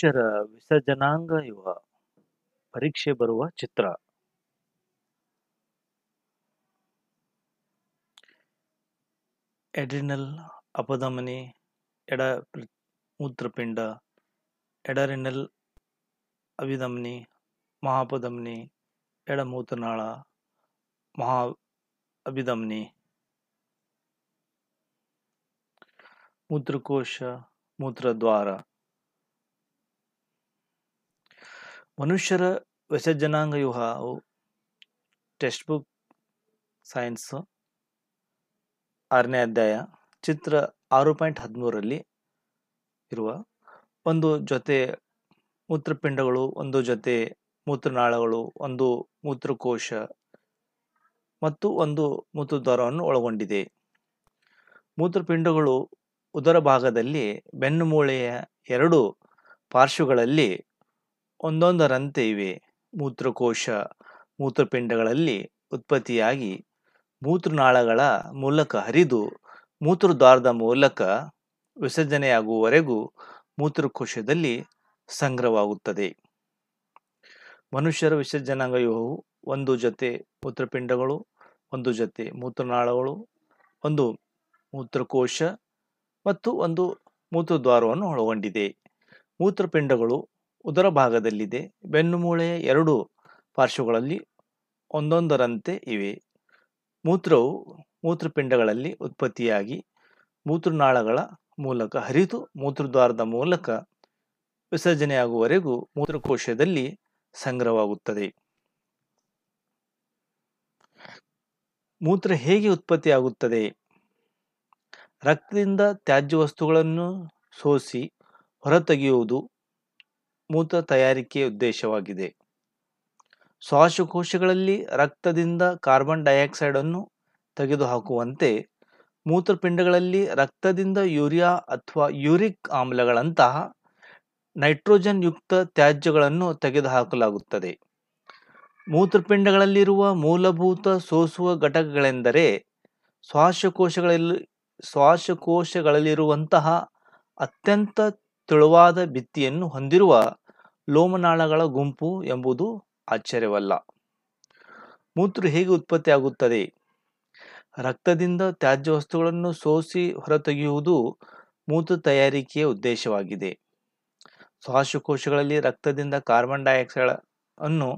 ಅಕ್ಷರ ವಿಸರ್ಜನಾಂಗ ಇವ ಪರೀಕ್ಷೆ ಬರುವ ಚಿತ್ರ ಎಡ್ರಿನಲ್ ಅಪಧಮನಿ ಎಡ ಮೂತ್ರಪಿಂಡ ಎಡರಿನಲ್ ಅವಿಧಮನಿ ಮಹಾಪಧಮನಿ ಎಡ ಮೂತ್ರನಾಳ ಮಹಾ ಅಭಿಧಮನಿ ಮೂತ್ರಕೋಶ ಮೂತ್ರದ್ವಾರ ಮನುಷ್ಯರ ವಿಸರ್ಜನಾಂಗ ವ್ಯೂಹವು ಟೆಕ್ಸ್ಟ್ ಬುಕ್ ಸೈನ್ಸ್ ಆರನೇ ಅಧ್ಯಾಯ ಚಿತ್ರ ಆರು ಪಾಯಿಂಟ್ ಹದಿಮೂರರಲ್ಲಿ ಇರುವ ಒಂದು ಜೊತೆ ಮೂತ್ರಪಿಂಡಗಳು ಒಂದು ಜೊತೆ ಮೂತ್ರನಾಳಗಳು ಒಂದು ಮೂತ್ರಕೋಶ ಮತ್ತು ಒಂದು ಮೂತ್ರದ್ವಾರವನ್ನು ಒಳಗೊಂಡಿದೆ ಮೂತ್ರಪಿಂಡಗಳು ಉದರ ಭಾಗದಲ್ಲಿ ಬೆನ್ನುಮೂಳೆಯ ಎರಡು ಪಾರ್ಶ್ವಗಳಲ್ಲಿ ಒಂದೊಂದರಂತೆ ಇವೆ ಮೂತ್ರಕೋಶ ಮೂತ್ರಪಿಂಡಗಳಲ್ಲಿ ಉತ್ಪತ್ತಿಯಾಗಿ ಮೂತ್ರನಾಳಗಳ ಮೂಲಕ ಹರಿದು ಮೂತ್ರದ್ವಾರದ ಮೂಲಕ ವಿಸರ್ಜನೆಯಾಗುವವರೆಗೂ ಮೂತ್ರಕೋಶದಲ್ಲಿ ಸಂಗ್ರಹವಾಗುತ್ತದೆ ಮನುಷ್ಯರ ವಿಸರ್ಜನಾಂಗವ್ಯೂಹವು ಒಂದು ಜೊತೆ ಮೂತ್ರಪಿಂಡಗಳು ಒಂದು ಜೊತೆ ಮೂತ್ರನಾಳಗಳು ಒಂದು ಮೂತ್ರಕೋಶ ಮತ್ತು ಒಂದು ಮೂತ್ರದ್ವಾರವನ್ನು ಒಳಗೊಂಡಿದೆ ಮೂತ್ರಪಿಂಡಗಳು ಉದರ ಭಾಗದಲ್ಲಿದೆ ಬೆನ್ನುಮೂಳೆಯ ಎರಡು ಪಾರ್ಶ್ವಗಳಲ್ಲಿ ಒಂದೊಂದರಂತೆ ಇವೆ ಮೂತ್ರವು ಮೂತ್ರಪಿಂಡಗಳಲ್ಲಿ ಉತ್ಪತ್ತಿಯಾಗಿ ಮೂತ್ರನಾಳಗಳ ಮೂಲಕ ಹರಿದು ಮೂತ್ರದ್ವಾರದ ಮೂಲಕ ವಿಸರ್ಜನೆಯಾಗುವವರೆಗೂ ಮೂತ್ರಕೋಶದಲ್ಲಿ ಸಂಗ್ರಹವಾಗುತ್ತದೆ ಮೂತ್ರ ಹೇಗೆ ಉತ್ಪತ್ತಿಯಾಗುತ್ತದೆ ರಕ್ತದಿಂದ ತ್ಯಾಜ್ಯ ವಸ್ತುಗಳನ್ನು ಸೋಸಿ ಹೊರತೆಗೆಯುವುದು ಮೂತ್ರ ತಯಾರಿಕೆ ಉದ್ದೇಶವಾಗಿದೆ ಶ್ವಾಸಕೋಶಗಳಲ್ಲಿ ರಕ್ತದಿಂದ ಕಾರ್ಬನ್ ಡೈಆಕ್ಸೈಡ್ ಅನ್ನು ತೆಗೆದುಹಾಕುವಂತೆ ಮೂತ್ರಪಿಂಡಗಳಲ್ಲಿ ರಕ್ತದಿಂದ ಯೂರಿಯಾ ಅಥವಾ ಯೂರಿಕ್ ಆಮ್ಲಗಳಂತಹ ನೈಟ್ರೋಜನ್ ಯುಕ್ತ ತ್ಯಾಜ್ಯಗಳನ್ನು ತೆಗೆದುಹಾಕಲಾಗುತ್ತದೆ ಮೂತ್ರಪಿಂಡಗಳಲ್ಲಿರುವ ಮೂಲಭೂತ ಸೋಸುವ ಘಟಕಗಳೆಂದರೆ ಶ್ವಾಸಕೋಶಗಳಲ್ಲಿ ಶ್ವಾಸಕೋಶಗಳಲ್ಲಿರುವಂತಹ ಅತ್ಯಂತ ತೆಳುವಾದ ಭಿತ್ತಿಯನ್ನು ಹೊಂದಿರುವ ಲೋಮನಾಳಗಳ ಗುಂಪು ಎಂಬುದು ಆಶ್ಚರ್ಯವಲ್ಲ ಮೂತ್ರ ಹೇಗೆ ಉತ್ಪತ್ತಿಯಾಗುತ್ತದೆ ರಕ್ತದಿಂದ ತ್ಯಾಜ್ಯ ವಸ್ತುಗಳನ್ನು ಸೋಸಿ ಹೊರತೆಗೆಯುವುದು ಮೂತ್ರ ತಯಾರಿಕೆಯ ಉದ್ದೇಶವಾಗಿದೆ ಶ್ವಾಸಕೋಶಗಳಲ್ಲಿ ರಕ್ತದಿಂದ ಕಾರ್ಬನ್ ಡೈಆಕ್ಸೈಡ್ ಅನ್ನು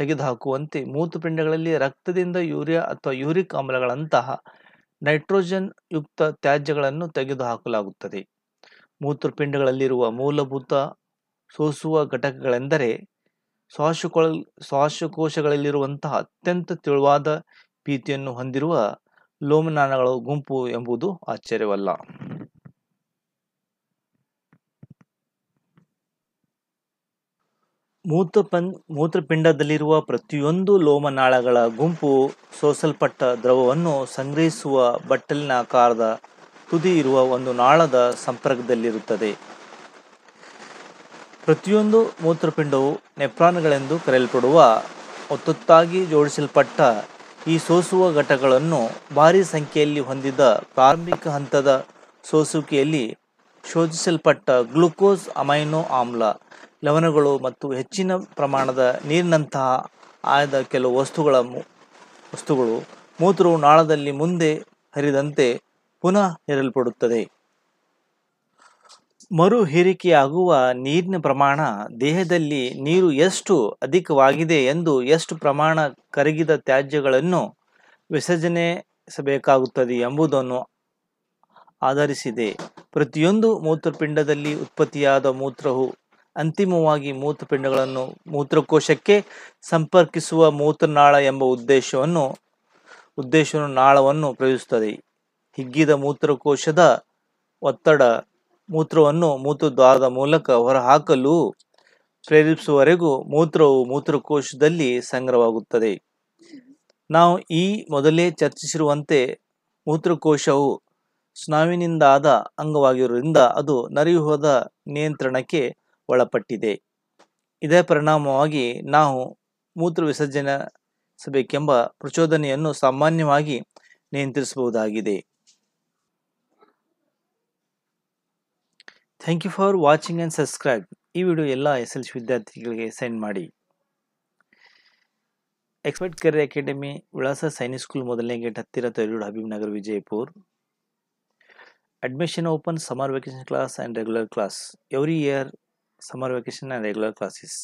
ತೆಗೆದುಹಾಕುವಂತೆ ಮೂತ್ರಪಿಂಡಗಳಲ್ಲಿ ರಕ್ತದಿಂದ ಯೂರಿಯಾ ಅಥವಾ ಯೂರಿಕ್ ಆಮ್ಲಗಳಂತಹ ನೈಟ್ರೋಜನ್ ಯುಕ್ತ ತ್ಯಾಜ್ಯಗಳನ್ನು ತೆಗೆದುಹಾಕಲಾಗುತ್ತದೆ ಮೂತ್ರಪಿಂಡಗಳಲ್ಲಿರುವ ಮೂಲಭೂತ ಸೋಸುವ ಘಟಕಗಳೆಂದರೆ ಶ್ವಾಸಕೋಳ ಶ್ವಾಸಕೋಶಗಳಲ್ಲಿರುವಂತಹ ಅತ್ಯಂತ ತೆಳುವಾದ ಪೀತಿಯನ್ನು ಹೊಂದಿರುವ ಲೋಮನಾಳಗಳ ಗುಂಪು ಎಂಬುದು ಆಶ್ಚರ್ಯವಲ್ಲ ಮೂತ್ರ ಮೂತ್ರಪಿಂಡದಲ್ಲಿರುವ ಪ್ರತಿಯೊಂದು ಲೋಮನಾಳಗಳ ಗುಂಪು ಸೋಸಲ್ಪಟ್ಟ ದ್ರವವನ್ನು ಸಂಗ್ರಹಿಸುವ ಬಟ್ಟಲಿನ ಆಕಾರದ ತುದಿ ಇರುವ ಒಂದು ನಾಳದ ಸಂಪರ್ಕದಲ್ಲಿರುತ್ತದೆ ಪ್ರತಿಯೊಂದು ಮೂತ್ರಪಿಂಡವು ನೆಪ್ರಾನ್ಗಳೆಂದು ಕರೆಯಲ್ಪಡುವ ಒತ್ತೊತ್ತಾಗಿ ಜೋಡಿಸಲ್ಪಟ್ಟ ಈ ಸೋಸುವ ಘಟಕಗಳನ್ನು ಭಾರಿ ಸಂಖ್ಯೆಯಲ್ಲಿ ಹೊಂದಿದ ಪ್ರಾರಂಭಿಕ ಹಂತದ ಸೋಸುವಿಕೆಯಲ್ಲಿ ಶೋಧಿಸಲ್ಪಟ್ಟ ಗ್ಲುಕೋಸ್ ಅಮೈನೋ ಆಮ್ಲ ಲವಣಗಳು ಮತ್ತು ಹೆಚ್ಚಿನ ಪ್ರಮಾಣದ ನೀರಿನಂತಹ ಆಯ್ದ ಕೆಲವು ವಸ್ತುಗಳ ವಸ್ತುಗಳು ಮೂತ್ರವು ನಾಳದಲ್ಲಿ ಮುಂದೆ ಹರಿದಂತೆ ಪುನಃ ಹೇರಲ್ಪಡುತ್ತದೆ ಮರು ಹೇರಿಕೆಯಾಗುವ ನೀರಿನ ಪ್ರಮಾಣ ದೇಹದಲ್ಲಿ ನೀರು ಎಷ್ಟು ಅಧಿಕವಾಗಿದೆ ಎಂದು ಎಷ್ಟು ಪ್ರಮಾಣ ಕರಗಿದ ತ್ಯಾಜ್ಯಗಳನ್ನು ವಿಸರ್ಜನೆಸಬೇಕಾಗುತ್ತದೆ ಎಂಬುದನ್ನು ಆಧರಿಸಿದೆ ಪ್ರತಿಯೊಂದು ಮೂತ್ರಪಿಂಡದಲ್ಲಿ ಉತ್ಪತ್ತಿಯಾದ ಮೂತ್ರವು ಅಂತಿಮವಾಗಿ ಮೂತ್ರಪಿಂಡಗಳನ್ನು ಮೂತ್ರಕೋಶಕ್ಕೆ ಸಂಪರ್ಕಿಸುವ ಮೂತ್ರನಾಳ ಎಂಬ ಉದ್ದೇಶವನ್ನು ಉದ್ದೇಶವನ್ನು ನಾಳವನ್ನು ಪ್ರಯೋಗಿಸುತ್ತದೆ ಹಿಗ್ಗಿದ ಮೂತ್ರಕೋಶದ ಒತ್ತಡ ಮೂತ್ರವನ್ನು ಮೂತ್ರದ್ವಾರದ ಮೂಲಕ ಹೊರಹಾಕಲು ಪ್ರೇರೇಪಿಸುವವರೆಗೂ ಮೂತ್ರವು ಮೂತ್ರಕೋಶದಲ್ಲಿ ಸಂಗ್ರಹವಾಗುತ್ತದೆ ನಾವು ಈ ಮೊದಲೇ ಚರ್ಚಿಸಿರುವಂತೆ ಮೂತ್ರಕೋಶವು ಸ್ನಾವಿನಿಂದಾದ ಅಂಗವಾಗಿರುವುದರಿಂದ ಅದು ನರಿಹೋದ ನಿಯಂತ್ರಣಕ್ಕೆ ಒಳಪಟ್ಟಿದೆ ಇದರ ಪರಿಣಾಮವಾಗಿ ನಾವು ಮೂತ್ರ ವಿಸರ್ಜನೆಸಬೇಕೆಂಬ ಪ್ರಚೋದನೆಯನ್ನು ಸಾಮಾನ್ಯವಾಗಿ ನಿಯಂತ್ರಿಸಬಹುದಾಗಿದೆ thank you for watching and subscribe ಈ ವಿಡಿಯೋ ಎಲ್ಲ ಎಸ್ ಎಲ್ ಸಿ ವಿದ್ಯಾರ್ಥಿಗಳಿಗೆ ಸೆಂಡ್ ಮಾಡಿ ಎಕ್ಸ್ಪರ್ಟ್ ಕೆರಿಯರ್ ಅಕಾಡೆಮಿ ವಿಳಾಸ ಸೈನಿಕ್ ಸ್ಕೂಲ್ ಮೊದಲನೇ ಗೇಟ್ ಹತ್ತಿರ ತೈರೂರು Habib Nagar Vijaypur admission open summer vacation class and regular class every year summer vacation and regular classes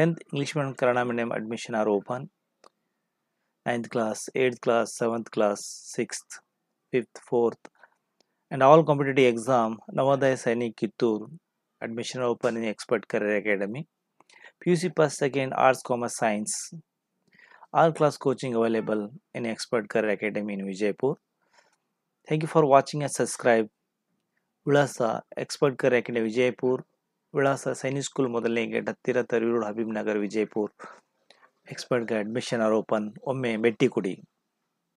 tenth English medium Kannada medium admission are open ninth class eighth class seventh class sixth fifth fourth and all competitive exam Navodaya saini Kittur admission open in Expert Career Academy pc Pass Second Arts Commerce Science all class coaching available in Expert Career Academy in Vijaypur thank you for watching and subscribe ವಿಳಾಸ expert ಕರ್ ಯಾಕೆಂದರೆ ವಿಜಯಪುರ್ ವಿಳಾಸ Sainik school ಮೊದಲನೇ dattira tarivur habib nagar vijaypur expert ಎಕ್ಸ್ಪರ್ಟ್ಗೆ admission are open omme metti kudi